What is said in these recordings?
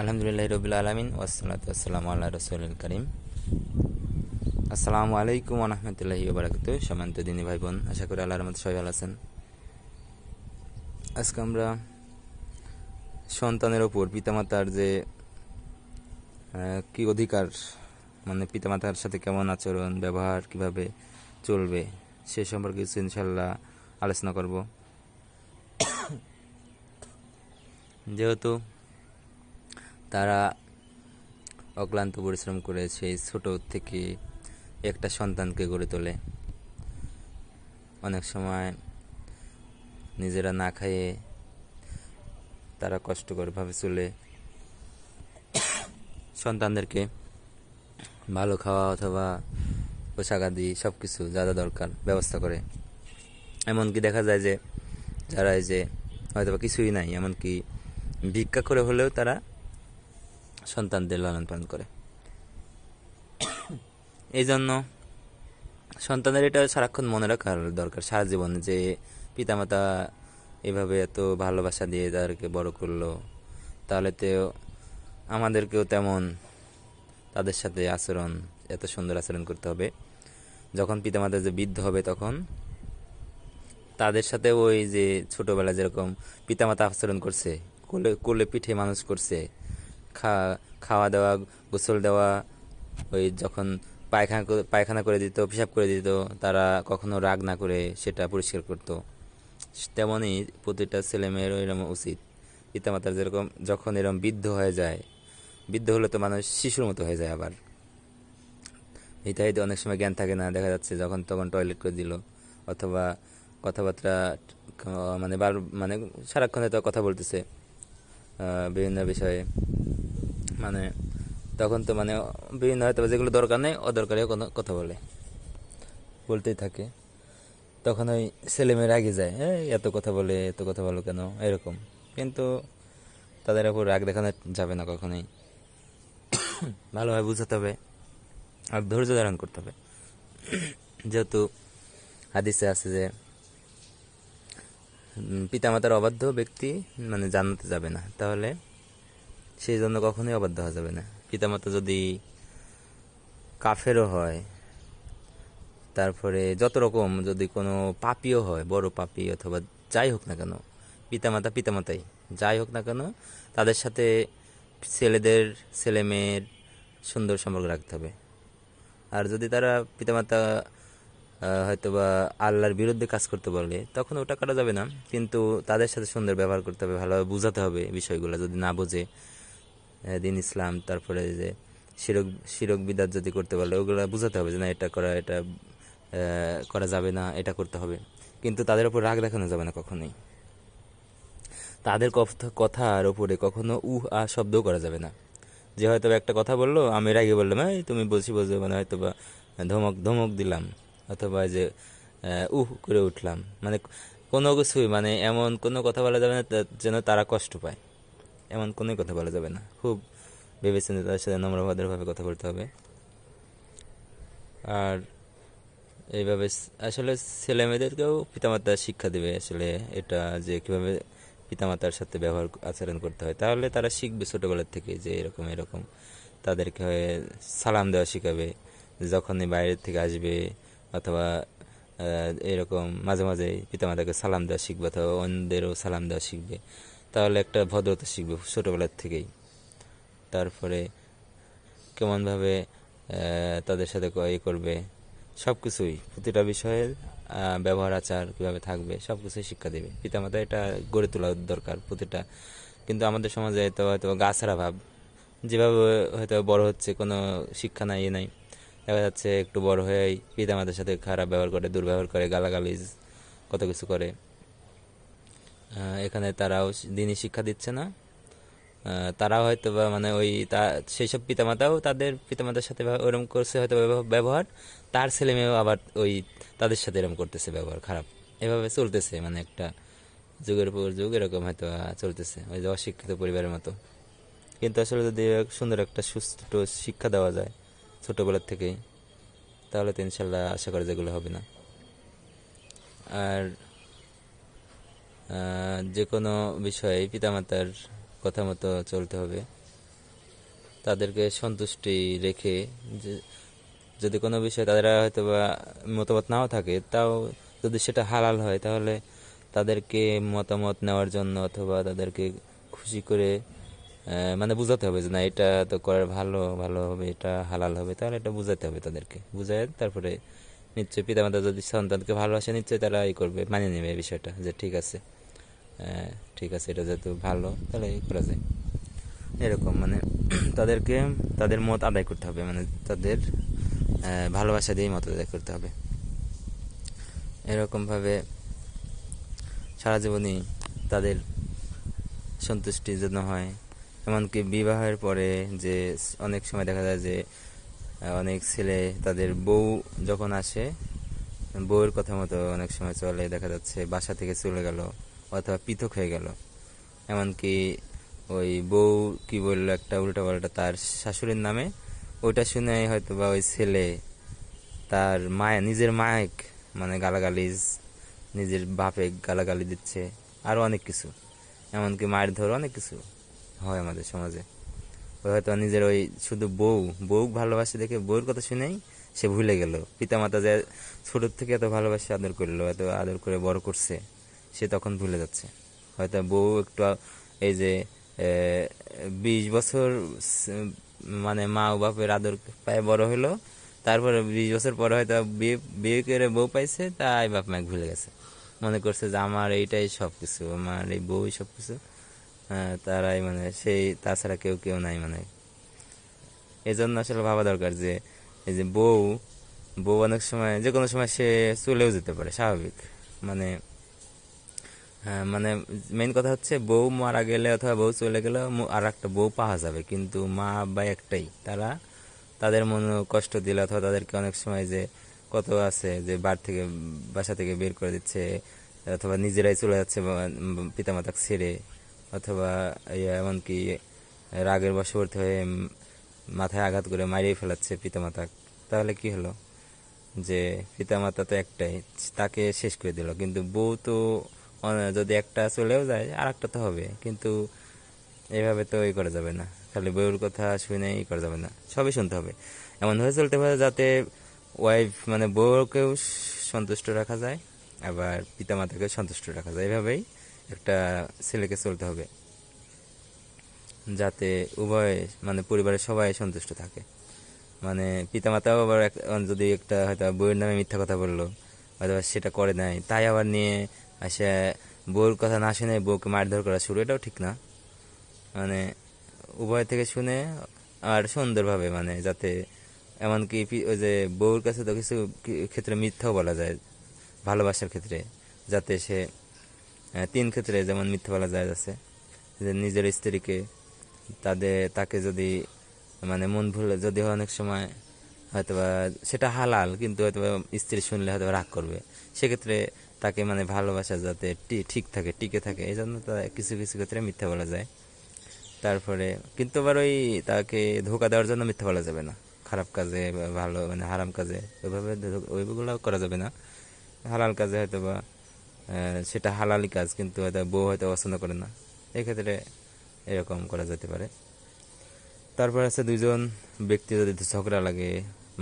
আলহামদুলিল্লাহ রবিল আলমিন ওসালাত আসসালাম আল্লাহ রসুল করিম আসসালামু আলাইকুম আহমতুল্লাহ বারাকাত সমান্ত দিনী ভাই বোন আশা করি আল্লাহর রহমত সবাই আছেন আজকে আমরা সন্তানের ওপর পিতামাতার যে কি অধিকার মানে পিতামাতার সাথে কেমন আচরণ ব্যবহার কিভাবে চলবে সে সম্পর্কে কিছু ইনশাল্লাহ আলোচনা করব যেহেতু তারা অক্লান্ত পরিশ্রম করে সেই ছোট থেকে একটা সন্তানকে গড়ে তোলে অনেক সময় নিজেরা না খাইয়ে তারা কষ্টকরভাবে চলে সন্তানদেরকে ভালো খাওয়া অথবা পোশাক আদি সব কিছু যা যা দরকার ব্যবস্থা করে এমনকি দেখা যায় যে যারা এই যে হয়তো কিছুই নাই এমনকি ভিক্ষা করে হলেও তারা সন্তানদের লালন পালন করে এই জন্য সন্তানদের এটা সারাক্ষণ মনে রাখার দরকার সারা জীবনে যে পিতামাতা এভাবে এত ভালোবাসা দিয়ে তাদেরকে বড় করলো তাহলে তো আমাদেরকেও তেমন তাদের সাথে আচরণ এত সুন্দর আচরণ করতে হবে যখন পিতামাতা যে বৃদ্ধ হবে তখন তাদের সাথে ওই যে ছোটোবেলা যেরকম পিতামাতা আচরণ করছে কোলে কোলে পিঠে মানুষ করছে খাওয়া দাওয়া গোসল দেওয়া ওই যখন পায়খানা পায়খানা করে দিত পেশাব করে দিত তারা কখনো রাগ না করে সেটা পরিষ্কার করত তেমনই প্রতিটা ছেলেমেয়েরও এরম উচিত পিতামাতার যেরকম যখন এরম বৃদ্ধ হয়ে যায় বৃদ্ধ হলে তো মানুষ শিশুর মতো হয়ে যায় আবার হিতাহিতে অনেক সময় জ্ঞান থাকে না দেখা যাচ্ছে যখন তখন টয়লেট করে দিল অথবা কথাবার্তা মানে বার মানে সারাক্ষণে তো কথা বলতেছে বিভিন্ন বিষয়ে মানে তখন তো মানে বিভিন্ন হয়তো যেগুলো দরকার নেই অদরকারিও কোনো কথা বলে বলতেই থাকে তখন ওই ছেলেমেয়ের আগে যায় হ্যাঁ এত কথা বলে এত কথা বলো কেন এরকম কিন্তু তাদের উপর রাগ দেখানো যাবে না কখনোই ভালোভাবে বুঝাতে হবে আর ধৈর্য ধারণ করতে হবে যেহেতু হাদিসে আছে যে পিতামাতার অবাধ্য ব্যক্তি মানে জানাতে যাবে না তাহলে সেই জন্য কখনোই অবাধ্য হওয়া যাবে না পিতামাতা যদি কাফেরও হয় তারপরে যত রকম যদি কোনো পাপিও হয় বড় পাপি অথবা যাই হোক না কেন পিতামাতা পিতামাতাই যাই হোক না কেন তাদের সাথে ছেলেদের ছেলে মেয়ের সুন্দর সম্পর্ক রাখতে হবে আর যদি তারা পিতামাতা হয়তো বা আল্লাহর বিরুদ্ধে কাজ করতে পারলে তখন ওটা কাটা যাবে না কিন্তু তাদের সাথে সুন্দর ব্যবহার করতে হবে ভালোভাবে বোঝাতে হবে বিষয়গুলো যদি না বোঝে দিন ইসলাম তারপরে যে শিরক শিরক বিদাত যদি করতে পারলে ওগুলো বোঝাতে হবে যে না এটা করা এটা করা যাবে না এটা করতে হবে কিন্তু তাদের ওপর রাগ দেখানো যাবে না কখনোই তাদের কথার ওপরে কখনো উহ আ শব্দও করা যাবে না যে হয়তো একটা কথা বললো আমি রাগে বললাম হ্যাঁ তুমি বলছি বলছো মানে হয়তো বা ধমক ধমক দিলাম অথবা যে উহ করে উঠলাম মানে কোনো কিছুই মানে এমন কোনো কথা বলা যাবে না যেন তারা কষ্ট পায় এমন কোনো কথা বলা যাবে না খুব ভেবেচিন্তে তাদের সাথে নম্র কথা বলতে হবে আর এইভাবে আসলে ছেলে মেয়েদেরকেও পিতামাতা শিক্ষা দেবে আসলে এটা যে কীভাবে পিতামাতার সাথে ব্যবহার আচরণ করতে হয় তাহলে তারা শিখবে ছোটোবেলার থেকে যে এরকম এরকম তাদেরকে সালাম দেওয়া শেখাবে যখনই বাইরের থেকে আসবে অথবা এরকম মাঝে মাঝে পিতামাতাকে সালাম দেওয়া শিখবে অথবা অন্যদেরও সালাম দেওয়া শিখবে তাহলে একটা ভদ্রতা শিখবে ছোটোবেলার থেকেই তারপরে কেমনভাবে তাদের সাথে ইয়ে করবে সব কিছুই প্রতিটা বিষয়ের ব্যবহার আচার কীভাবে থাকবে সব কিছুই শিক্ষা দেবে পিতামাতা এটা গড়ে তোলা দরকার প্রতিটা কিন্তু আমাদের সমাজে হয়তো হয়তো গাছারা ভাব যেভাবে হয়তো বড় হচ্ছে কোনো শিক্ষা নাই ইয়ে নাই দেখা যাচ্ছে একটু বড় হয়েই পিতামাতার সাথে খারাপ ব্যবহার করে দুর্ব্যবহার করে গালাগালিজ কত কিছু করে এখানে তারাও দিনই শিক্ষা দিচ্ছে না তারা হয়তো বা মানে ওই তা সেই সব পিতামাতাও তাদের পিতামাতার সাথে ওরম করছে হয়তো ব্যবহার তার ছেলে মেয়েও আবার ওই তাদের সাথে এরম করতেছে ব্যবহার খারাপ এভাবে চলতেছে মানে একটা যুগের পর যুগ এরকম হয়তো চলতেছে ওই যে অশিক্ষিত পরিবারের মতো কিন্তু আসলে যদি সুন্দর একটা সুস্থ শিক্ষা দেওয়া যায় ছোটোবেলার থেকেই তাহলে তো ইনশাল্লাহ আশা করা যেগুলো হবে না আর যে কোনো বিষয়ে পিতামাতার কথা মতো চলতে হবে তাদেরকে সন্তুষ্টি রেখে যদি কোনো বিষয়ে তাদের হয়তো বা মতামত নাও থাকে তাও যদি সেটা হালাল হয় তাহলে তাদেরকে মতামত নেওয়ার জন্য অথবা তাদেরকে খুশি করে মানে বোঝাতে হবে যে না এটা তো করার ভালো ভালো হবে এটা হালাল হবে তাহলে এটা বোঝাতে হবে তাদেরকে বুঝায় তারপরে নিশ্চয়ই পিতামাতা যদি সন্তানকে ভালোবাসে নিশ্চয়ই তারা ই করবে মানিয়ে নেবে এই বিষয়টা যে ঠিক আছে হ্যাঁ, ঠিক আছে এটা যেহেতু ভালো তাহলে করা যায় এরকম মানে তাদেরকে তাদের মত আদায় করতে হবে মানে তাদের ভালোবাসা দিয়েই মত আদায় করতে হবে এরকমভাবে সারা জীবনই তাদের সন্তুষ্টি যেন হয় এমনকি বিবাহের পরে যে অনেক সময় দেখা যায় যে অনেক ছেলে তাদের বউ যখন আসে বউয়ের কথা মতো অনেক সময় চলে দেখা যাচ্ছে বাসা থেকে চলে গেল অথবা পৃথক হয়ে গেল এমনকি ওই বউ কি বললো একটা উল্টা পাল্টা তার শাশুড়ির নামে ওইটা শুনে হয়তো বা ওই ছেলে তার মায় নিজের মায়েক মানে গালাগালিজ নিজের বাপে গালাগালি দিচ্ছে আরও অনেক কিছু এমনকি মায়ের ধর অনেক কিছু হয় আমাদের সমাজে ওই হয়তো নিজের ওই শুধু বউ বউ ভালোবাসে দেখে বউর কথা শুনেই সে ভুলে গেল পিতামাতা যে ছোটোর থেকে এত ভালোবাসে আদর করলো এত আদর করে বড় করছে সে তখন ভুলে যাচ্ছে হয়তো বউ একটু এই যে বিশ বছর মানে মা ও বাপের আদর পায়ে বড় হলো তারপরে বিশ বছর পরে হয়তো বিয়ে বিয়ে করে বউ পাইছে তাই বাপ মাকে ভুলে গেছে মনে করছে যে আমার এইটাই সব কিছু আমার এই বউই সব কিছু তারাই মানে সেই তাছাড়া কেউ কেউ নাই মানে এই জন্য আসলে ভাবা দরকার যে এই যে বউ বউ অনেক সময় যে কোনো সময় সে চলেও যেতে পারে স্বাভাবিক মানে হ্যাঁ, মানে মেইন কথা হচ্ছে বউ মারা গেলে অথবা বউ চলে গেলে আর একটা বউ পাওয়া যাবে কিন্তু মা বা একটাই তারা তাদের মনে কষ্ট দিলে অথবা তাদেরকে অনেক সময় যে কত আছে যে বার থেকে বাসা থেকে বের করে দিচ্ছে অথবা নিজেরাই চলে যাচ্ছে পিতামাতাকে ছেড়ে অথবা ইয়ে এমনকি রাগের বশবর্তী হয়ে মাথায় আঘাত করে মারিয়ে ফেলাচ্ছে পিতামাতা তাহলে কি হলো যে পিতামাতা তো একটাই তাকে শেষ করে দিল কিন্তু বউ তো মানে যদি একটা চলেও যায় আর একটা তো হবে কিন্তু এভাবে তো ই করা যাবে না খালি বইয়ের কথা শুনে ই করা যাবে না সবই শুনতে হবে এমনভাবে চলতে হবে যাতে ওয়াইফ মানে বউকেও সন্তুষ্ট রাখা যায় আবার পিতামাতাকেও সন্তুষ্ট রাখা যায় এভাবেই একটা ছেলেকে চলতে হবে যাতে উভয় মানে পরিবারের সবাই সন্তুষ্ট থাকে মানে পিতা মাতাও আবার যদি একটা হয়তো বইয়ের নামে মিথ্যা কথা বললো হয়তো সেটা করে নাই তাই আবার নিয়ে সে বউর কথা না শুনে বউকে মারধর করা শুরু এটাও ঠিক না মানে উভয় থেকে শুনে আর সুন্দরভাবে মানে যাতে এমনকি ওই যে বউর কাছে তো কিছু ক্ষেত্রে মিথ্যাও বলা যায় ভালোবাসার ক্ষেত্রে যাতে সে তিন ক্ষেত্রে যেমন মিথ্যা বলা যায় আছে যে নিজের স্ত্রীকে তাদের তাকে যদি মানে মন ভুল যদি অনেক সময় হয়তোবা সেটা হালাল কিন্তু হয়তোবা স্ত্রী শুনলে হয়তো রাগ করবে সেক্ষেত্রে তাকে মানে ভালোবাসা যাতে ঠিক থাকে টিকে থাকে এই জন্য তা কিছু কিছু ক্ষেত্রে মিথ্যা বলা যায় তারপরে কিন্তু আবার ওই তাকে ধোকা দেওয়ার জন্য মিথ্যা বলা যাবে না খারাপ কাজে বা ভালো মানে হারাম কাজে ওইভাবে ওইগুলো করা যাবে না হালাল কাজে হয়তো বা সেটা হালালি কাজ কিন্তু হয়তো বউ হয়তো পছন্দ করে না এক্ষেত্রে এরকম করা যেতে পারে তারপর আছে দুজন ব্যক্তি যদি ঝগড়া লাগে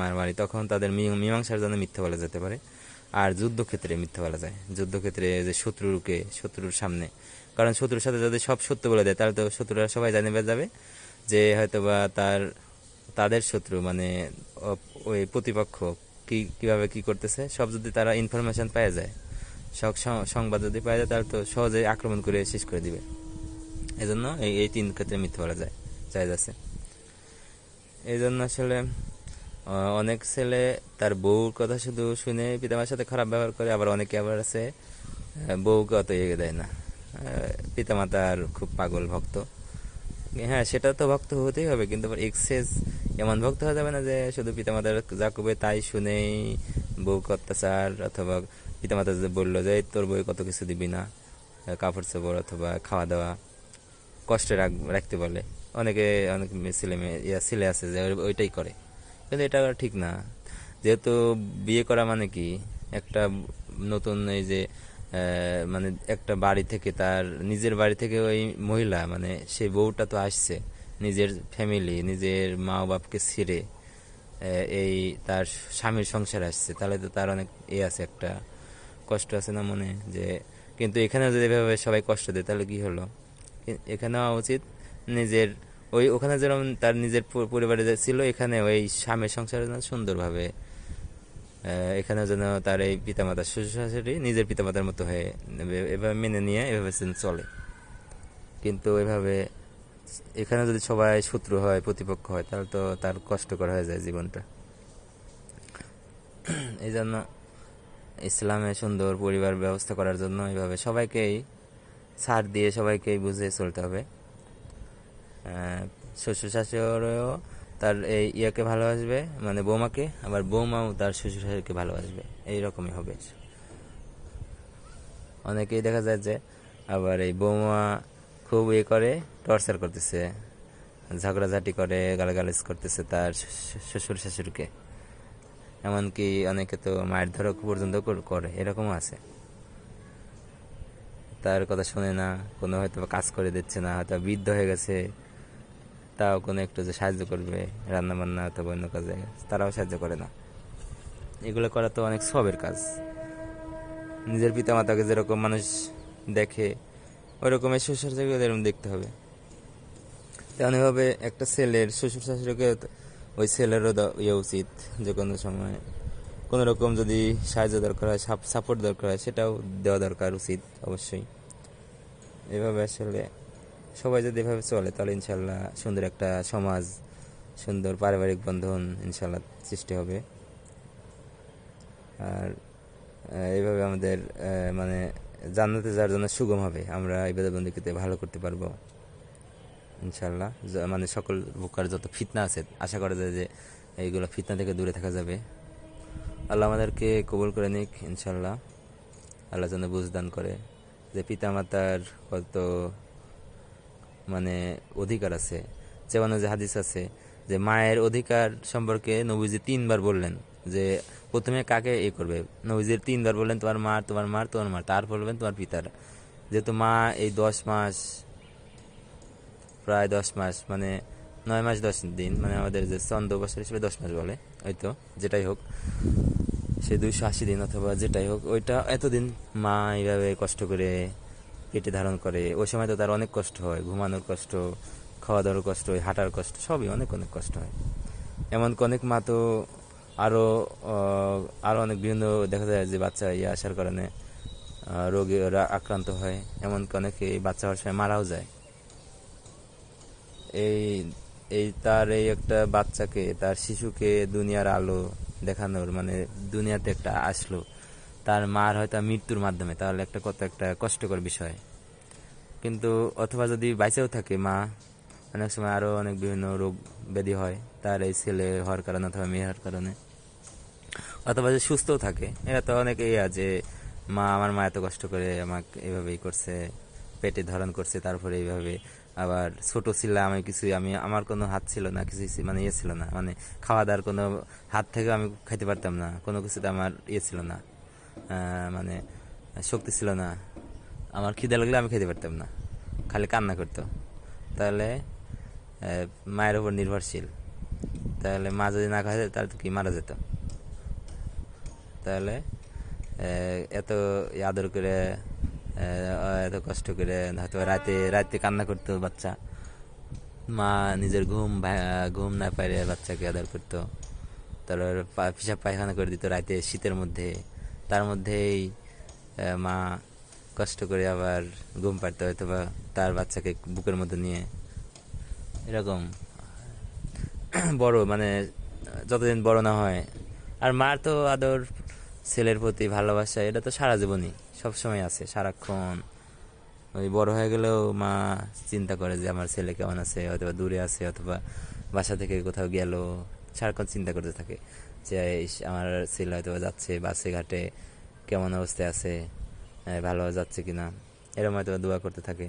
মারামারি তখন তাদের মীমাংসার জন্য মিথ্যা বলা যেতে পারে আর যুদ্ধক্ষেত্রে মিথ্যা বলা যায় যুদ্ধক্ষেত্রে যে শত্রুকে শত্রুর সামনে কারণ শত্রুর সাথে যদি সব সত্য বলে দেয় তাহলে তো শত্রুরা সবাই জানিবে যাবে যে হয়তোবা তার তাদের শত্রু মানে ওই প্রতিপক্ষ কি কিভাবে কি করতেছে সব যদি তারা ইনফরমেশন পাওয়া যায় সব সংবাদ যদি পাওয়া যায় তাহলে তো সহজেই আক্রমণ করে শেষ করে দিবে এজন্য এই এই তিন ক্ষেত্রে মিথ্যা বলা যায় যায় আছে এই জন্য আসলে অনেক ছেলে তার বউর কথা শুধু শুনে পিতামার সাথে খারাপ ব্যবহার করে আবার অনেকে আবার আছে বউকে অত এগিয়ে দেয় না মাতার খুব পাগল ভক্ত হ্যাঁ সেটা তো ভক্ত হতেই হবে কিন্তু এক্সেস এমন ভক্ত হওয়া যাবে না যে শুধু পিতামাতার যা কবে তাই শুনেই বউ অত্যাচার অথবা পিতামাতা যে বললো যে তোর বই কত কিছু দিবি না কাপড় চোপড় অথবা খাওয়া দাওয়া কষ্টে রাখতে বলে অনেকে অনেক ছেলে মেয়ে ছেলে আছে যে ওইটাই করে কিন্তু এটা ঠিক না যেহেতু বিয়ে করা মানে কি একটা নতুন এই যে মানে একটা বাড়ি থেকে তার নিজের বাড়ি থেকে ওই মহিলা মানে সেই বউটা তো আসছে নিজের ফ্যামিলি নিজের মা বাপকে ছেড়ে এই তার স্বামীর সংসার আসছে তাহলে তো তার অনেক এ আছে একটা কষ্ট আছে না মনে যে কিন্তু এখানে যদি এভাবে সবাই কষ্ট দেয় তাহলে কি হলো এখানে হওয়া উচিত নিজের ওই ওখানে যেরকম তার নিজের পরিবারে ছিল এখানে ওই স্বামীর সংসারে যেন সুন্দরভাবে এখানে যেন তার এই পিতামাতার শ্বশুর শাশুড়ি নিজের পিতামাতার মতো হয়ে এভাবে মেনে নিয়ে এভাবে চলে কিন্তু এভাবে এখানে যদি সবাই শত্রু হয় প্রতিপক্ষ হয় তাহলে তো তার কষ্টকর হয়ে যায় জীবনটা এই জন্য ইসলামে সুন্দর পরিবার ব্যবস্থা করার জন্য এইভাবে সবাইকেই ছাড় দিয়ে সবাইকেই বুঝিয়ে চলতে হবে শ্বশুর শাশুড়ও তার এই ইয়াকে ভালোবাসবে মানে বৌমাকে আবার বৌমাও তার শ্বশুর শাশুড়িকে ভালোবাসবে এইরকমই হবে অনেকেই দেখা যায় যে আবার এই বৌমা খুব ইয়ে করে টর্চার করতেছে ঝগড়াঝাটি করে গালগালিস করতেছে তার শ্বশুর শাশুড়িকে এমনকি অনেকে তো মায়ের ধরক পর্যন্ত করে এরকমও আছে তার কথা শোনে না কোনো হয়তো কাজ করে দিচ্ছে না হয়তো বৃদ্ধ হয়ে গেছে তাও কোনো একটু যে সাহায্য করবে রান্না বান্না অথবা অন্য কাজে তারাও সাহায্য করে না এগুলো করা তো অনেক সবের কাজ নিজের পিতামাতাকে যেরকম মানুষ দেখে ওই রকমের শ্বশুর শাশুড়িকে এরকম দেখতে হবে তেমনভাবে একটা ছেলের শ্বশুর শাশুড়িকে ওই ছেলেরও ইয়ে উচিত যে কোনো সময় কোনো রকম যদি সাহায্য দরকার হয় সাপোর্ট দরকার হয় সেটাও দেওয়া দরকার উচিত অবশ্যই এভাবে আসলে সবাই যদি এভাবে চলে তাহলে ইনশাল্লাহ সুন্দর একটা সমাজ সুন্দর পারিবারিক বন্ধন ইনশাল্লাহ সৃষ্টি হবে আর এইভাবে আমাদের মানে জান্নাতে যাওয়ার জন্য সুগম হবে আমরা এই ইবাদতবন্দিকে ভালো করতে পারবো ইনশাল্লাহ মানে সকল বুকার যত ফিতনা আছে আশা করা যায় যে এইগুলো ফিতনা থেকে দূরে থাকা যাবে আল্লাহ আমাদেরকে কবুল করে নিক ইনশাল্লাহ আল্লাহ যেন বুঝদান করে যে পিতামাতার কত মানে অধিকার আছে যেমন যে হাদিস আছে যে মায়ের অধিকার সম্পর্কে নবীজি তিনবার বললেন যে প্রথমে কাকে এ করবে নবীজির তিনবার বললেন তোমার মা তোমার মার তোমার মা তারপর বলবেন তোমার পিতার যেহেতু মা এই দশ মাস প্রায় দশ মাস মানে নয় মাস দশ দিন মানে আমাদের যে চন্দ্র বছর হিসেবে দশ মাস বলে হয়তো যেটাই হোক সে দুইশো আশি দিন অথবা যেটাই হোক ওইটা এতদিন মা এইভাবে কষ্ট করে পেটে ধারণ করে ওই সময় তো তার অনেক কষ্ট হয় ঘুমানোর কষ্ট খাওয়া দাওয়ার কষ্ট হয় হাঁটার কষ্ট সবই অনেক অনেক কষ্ট হয় এমনকি অনেক মা তো আরও আরও অনেক বিভিন্ন দেখা যায় যে বাচ্চা ইয়ে আসার কারণে রোগে আক্রান্ত হয় এমনকি অনেকে বাচ্চা হওয়ার সময় মারাও যায় এই এই তার এই একটা বাচ্চাকে তার শিশুকে দুনিয়ার আলো দেখানোর মানে দুনিয়াতে একটা আসলো তার মার হয়তো মৃত্যুর মাধ্যমে তাহলে একটা কত একটা কষ্টকর বিষয় কিন্তু অথবা যদি বাইচাও থাকে মা অনেক সময় আরও অনেক বিভিন্ন রোগ ব্যাধি হয় তার এই ছেলে হওয়ার কারণে অথবা মেয়ে হওয়ার কারণে অথবা যে সুস্থও থাকে এরা তো অনেক এই যে মা আমার মা এত কষ্ট করে আমাকে এভাবেই করছে পেটে ধরন করছে তারপরে এইভাবে আবার ছোট ছিল আমি কিছুই আমি আমার কোনো হাত ছিল না কিছু মানে ইয়ে ছিল না মানে খাওয়া দাওয়ার কোনো হাত থেকে আমি খাইতে পারতাম না কোনো কিছুতে আমার ইয়ে ছিল না মানে শক্তি ছিল না আমার খিদে লাগলে আমি খেতে পারতাম না খালি কান্না করতো তাহলে মায়ের ওপর নির্ভরশীল তাহলে মা যদি না খাওয়া তাহলে তো কি মারা যেত তাহলে এত আদর করে এত কষ্ট করে হয়তো রাতে রাতে কান্না করতো বাচ্চা মা নিজের ঘুম ঘুম না পাইলে বাচ্চাকে আদর করতো তারপর পিসাব পায়খানা করে দিত রাতে শীতের মধ্যে তার মধ্যেই মা কষ্ট করে আবার ঘুম পাড়তে হয়তো বা তার বাচ্চাকে বুকের মধ্যে নিয়ে এরকম বড় মানে যতদিন বড় না হয় আর মার তো আদর ছেলের প্রতি ভালোবাসা এটা তো সারা জীবনই সবসময় আছে সারাক্ষণ ওই বড় হয়ে গেলেও মা চিন্তা করে যে আমার ছেলে কেমন আছে অথবা দূরে আছে অথবা বাসা থেকে কোথাও গেল সারাক্ষণ চিন্তা করতে থাকে যে আমার ছেলে হয়তো যাচ্ছে বাসে ঘাটে কেমন অবস্থায় আছে ভালো যাচ্ছে কি না এরম হয়তো দোয়া করতে থাকে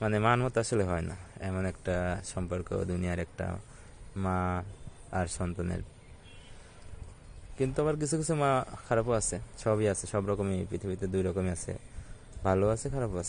মানে মান মতো আসলে হয় না এমন একটা সম্পর্ক দুনিয়ার একটা মা আর সন্তানের কিন্তু আবার কিছু কিছু মা খারাপও আছে সবই আছে সব রকমই পৃথিবীতে দুই রকমই আছে ভালো আছে খারাপও আছে